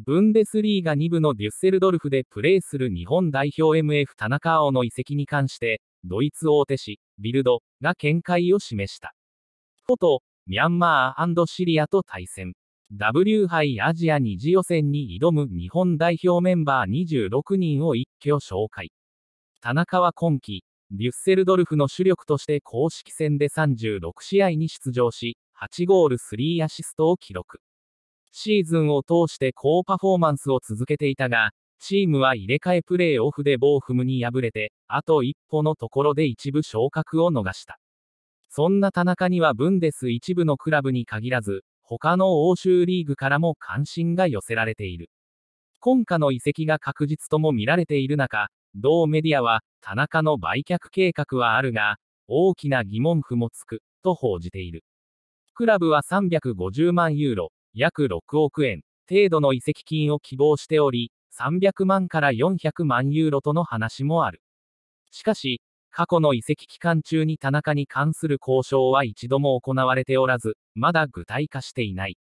ブンデスリーガ2部のデュッセルドルフでプレーする日本代表 MF 田中青の移籍に関して、ドイツ大手紙、ビルドが見解を示した。フォト、ミャンマーシリアと対戦。W 杯アジア2次予選に挑む日本代表メンバー26人を一挙紹介。田中は今季、デュッセルドルフの主力として公式戦で36試合に出場し、8ゴール3アシストを記録。シーズンを通して高パフォーマンスを続けていたが、チームは入れ替えプレーオフでボーフムに敗れて、あと一歩のところで一部昇格を逃した。そんな田中にはブンデス一部のクラブに限らず、他の欧州リーグからも関心が寄せられている。今夏の移籍が確実とも見られている中、同メディアは、田中の売却計画はあるが、大きな疑問符もつく、と報じている。クラブは350万ユーロ、約6億円程度の移籍金を希望しており、300万から400万ユーロとの話もある。しかし、過去の移籍期間中に田中に関する交渉は一度も行われておらず、まだ具体化していない。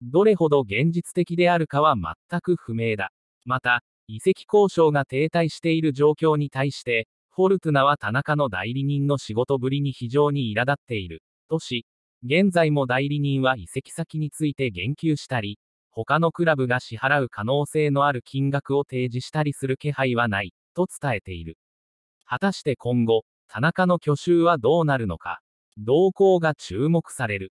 どれほど現実的であるかは全く不明だ。また、移籍交渉が停滞している状況に対して、フォルトゥナは田中の代理人の仕事ぶりに非常に苛立っている、とし、現在も代理人は移籍先について言及したり、他のクラブが支払う可能性のある金額を提示したりする気配はない、と伝えている。果たして今後、田中の去就はどうなるのか、動向が注目される。